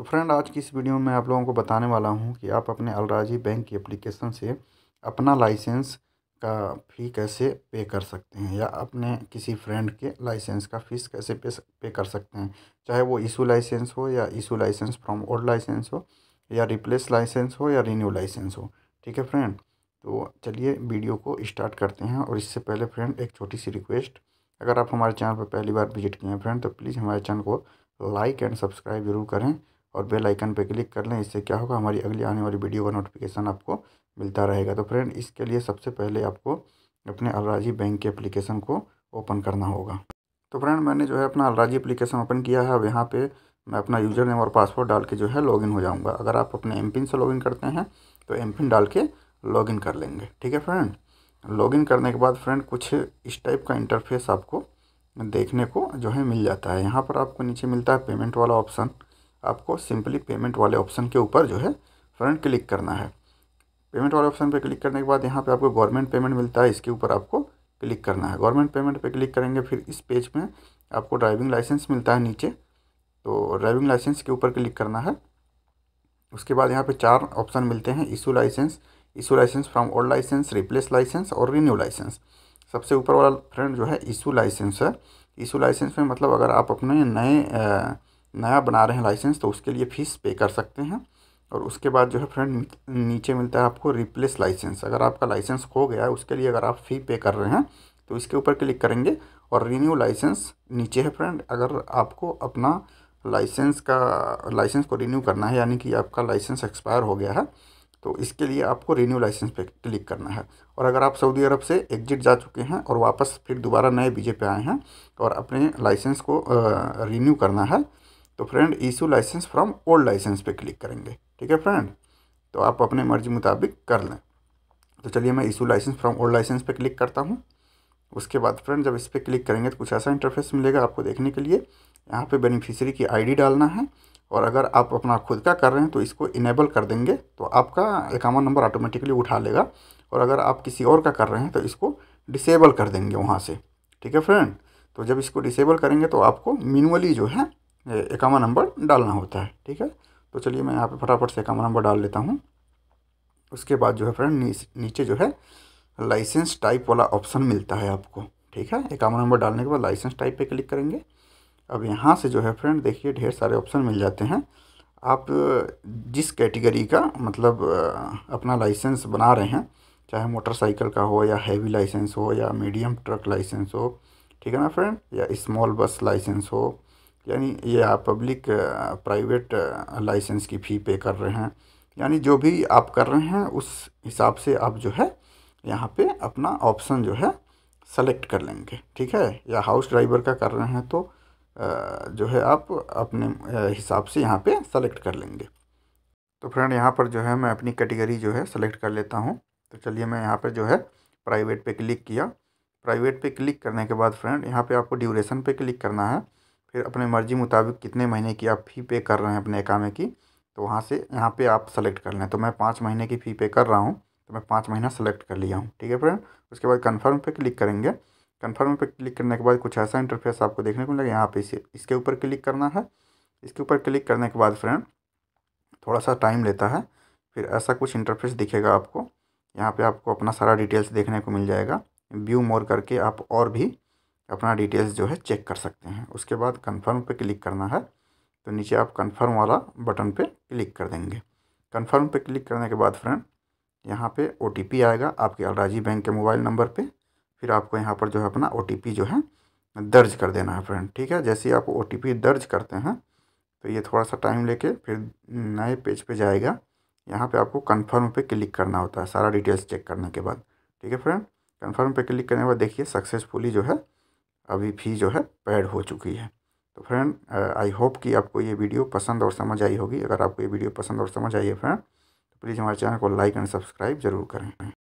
तो फ्रेंड आज की इस वीडियो में आप लोगों को बताने वाला हूँ कि आप अपने अलराजी बैंक की एप्लीकेशन से अपना लाइसेंस का फ़ी कैसे पे कर सकते हैं या अपने किसी फ्रेंड के लाइसेंस का फ़ीस कैसे पे पे कर सकते हैं चाहे वो इशू लाइसेंस हो या issue licence from old licence हो या रिप्लेस लाइसेंस हो या रीन्यू लाइसेंस हो ठीक है फ्रेंड तो चलिए वीडियो को स्टार्ट करते हैं और इससे पहले फ्रेंड एक छोटी सी रिक्वेस्ट अगर आप हमारे चैनल पर पहली बार विजिट किए हैं फ्रेंड तो प्लीज़ हमारे चैनल को लाइक एंड सब्सक्राइब जरूर करें और बेल आइकन पर क्लिक कर लें इससे क्या होगा हमारी अगली आने वाली वीडियो का नोटिफिकेशन आपको मिलता रहेगा तो फ्रेंड इसके लिए सबसे पहले आपको अपने अलराजी बैंक के एप्लीकेशन को ओपन करना होगा तो फ्रेंड मैंने जो है अपना अलराजी एप्लीकेशन ओपन किया है अब यहाँ पर मैं अपना यूज़र नेम और पासवर्ड डाल के जो है लॉगिन हो जाऊँगा अगर आप अपने एम से लॉगिन करते हैं तो एम डाल के लॉगिन कर लेंगे ठीक है फ्रेंड लॉगिन करने के बाद फ्रेंड कुछ इस टाइप का इंटरफेस आपको देखने को जो है मिल जाता है यहाँ पर आपको नीचे मिलता है पेमेंट वाला ऑप्शन आपको सिंपली पेमेंट वाले ऑप्शन के ऊपर जो है फ्रंट क्लिक करना है पेमेंट वाले ऑप्शन पर क्लिक करने के बाद यहाँ पे आपको गवर्नमेंट पेमेंट मिलता है इसके ऊपर आपको क्लिक करना है गवर्नमेंट पेमेंट पे क्लिक करेंगे फिर इस पेज में आपको ड्राइविंग लाइसेंस मिलता है नीचे तो ड्राइविंग लाइसेंस के ऊपर क्लिक करना है उसके बाद यहाँ पे चार ऑप्शन मिलते हैं issue licence issue licence from old licence replace licence और रीन्यू लाइसेंस सबसे ऊपर वाला फ्रेंड जो है इशू लाइसेंस है इशू लाइसेंस में मतलब अगर आप अपने नए नया बना रहे हैं लाइसेंस तो उसके लिए फ़ीस पे कर सकते हैं और उसके बाद जो है फ्रेंड नीचे मिलता है आपको रिप्लेस लाइसेंस अगर आपका लाइसेंस खो गया है उसके लिए अगर आप फ़ी पे कर रहे हैं तो इसके ऊपर क्लिक करेंगे और रीन्यू लाइसेंस नीचे है फ्रेंड अगर आपको अपना लाइसेंस का लाइसेंस को रिन्यू करना है यानी कि आपका लाइसेंस एक्सपायर हो गया है तो इसके लिए आपको रीन्यू लाइसेंस पे क्लिक करना है और अगर आप सऊदी अरब से एग्जिट जा चुके हैं और वापस फिर दोबारा नए बीजे पे आए हैं और अपने लाइसेंस को रीन्यू करना है तो friend issue licence from old licence पे क्लिक करेंगे ठीक है फ्रेंड तो आप अपने मर्जी मुताबिक कर लें तो चलिए मैं issue licence from old licence पे क्लिक करता हूँ उसके बाद फ्रेंड जब इस पर क्लिक करेंगे तो कुछ ऐसा इंटरफेस मिलेगा आपको देखने के लिए यहाँ पे बेनिफिशियरी की आईडी डालना है और अगर आप अपना खुद का कर रहे हैं तो इसको इनेबल कर देंगे तो आपका अकाउंट नंबर ऑटोमेटिकली उठा लेगा और अगर आप किसी और का कर रहे हैं तो इसको डिसेबल कर देंगे वहाँ से ठीक है फ्रेंड तो जब इसको डिसेबल करेंगे तो आपको मिनुअली जो है एकामा नंबर डालना होता है ठीक है तो चलिए मैं यहाँ पे फटाफट से एकामा नंबर डाल लेता हूँ उसके बाद जो है फ्रेंड नीचे जो है लाइसेंस टाइप वाला ऑप्शन मिलता है आपको ठीक है एकामा नंबर डालने के बाद लाइसेंस टाइप पे क्लिक करेंगे अब यहाँ से जो है फ्रेंड देखिए ढेर सारे ऑप्शन मिल जाते हैं आप जिस कैटेगरी का मतलब अपना लाइसेंस बना रहे हैं चाहे मोटरसाइकिल का हो या हैवी लाइसेंस हो या मीडियम ट्रक लाइसेंस हो ठीक है ना फ्रेंड या स्मॉल बस लाइसेंस हो यानी ये आप पब्लिक प्राइवेट लाइसेंस की फ़ी पे कर रहे हैं यानी जो भी आप कर रहे हैं उस हिसाब से आप जो है यहाँ पे अपना ऑप्शन जो है सेलेक्ट कर लेंगे ठीक है या हाउस ड्राइवर का कर रहे हैं तो जो है आप अपने हिसाब से यहाँ पे सेलेक्ट कर लेंगे तो फ्रेंड यहाँ पर जो है मैं अपनी कैटेगरी जो है सेलेक्ट कर लेता हूँ तो चलिए मैं यहाँ पर जो है प्राइवेट पर क्लिक किया प्राइवेट पर क्लिक करने के बाद फ्रेंड यहाँ पर आपको ड्यूरेशन पर क्लिक करना है फिर अपने मर्ज़ी मुताबिक कितने महीने की आप फ़ी पे कर रहे हैं अपने एकामे की तो वहाँ से यहाँ पे आप सेलेक्ट कर लें तो मैं पाँच महीने की फ़ी पे कर रहा हूँ तो मैं पाँच महीना सेलेक्ट कर लिया हूँ ठीक है फ्रेंड उसके बाद कन्फर्म पे क्लिक करेंगे कन्फर्म पे क्लिक करने के बाद कुछ ऐसा इंटरफेस आपको देखने को मिलेगा यहाँ पे इसे इसके ऊपर क्लिक करना है इसके ऊपर क्लिक करने के बाद फ्रेंड थोड़ा सा टाइम लेता है फिर ऐसा कुछ इंटरफेस दिखेगा आपको यहाँ पे आपको अपना सारा डिटेल्स देखने को मिल जाएगा व्यू मोर करके आप और भी अपना डिटेल्स जो है चेक कर सकते हैं उसके बाद कन्फर्म पे क्लिक करना है तो नीचे आप कन्फर्म वाला बटन पे क्लिक कर देंगे कन्फर्म पे क्लिक करने के बाद फ्रेंड यहाँ पे ओ आएगा आपके अलराजी बैंक के मोबाइल नंबर पर फिर आपको यहाँ पर जो है अपना ओ जो है दर्ज कर देना है फ्रेंड ठीक है जैसे ही आप ओ दर्ज करते हैं तो ये थोड़ा सा टाइम ले फिर नए पेज पे जाएगा यहाँ पर आपको कन्फर्म पर क्लिक करना होता है सारा डिटेल्स चेक करने के बाद ठीक है फ्रेंड कन्फर्म पर क्लिक करने के बाद देखिए सक्सेसफुली जो है अभी फ़ी जो है पैड हो चुकी है तो फ्रेंड आई होप कि आपको ये वीडियो पसंद और समझ आई होगी अगर आपको ये वीडियो पसंद और समझ आई है फ्रेंड तो प्लीज़ हमारे चैनल को लाइक एंड सब्सक्राइब जरूर करें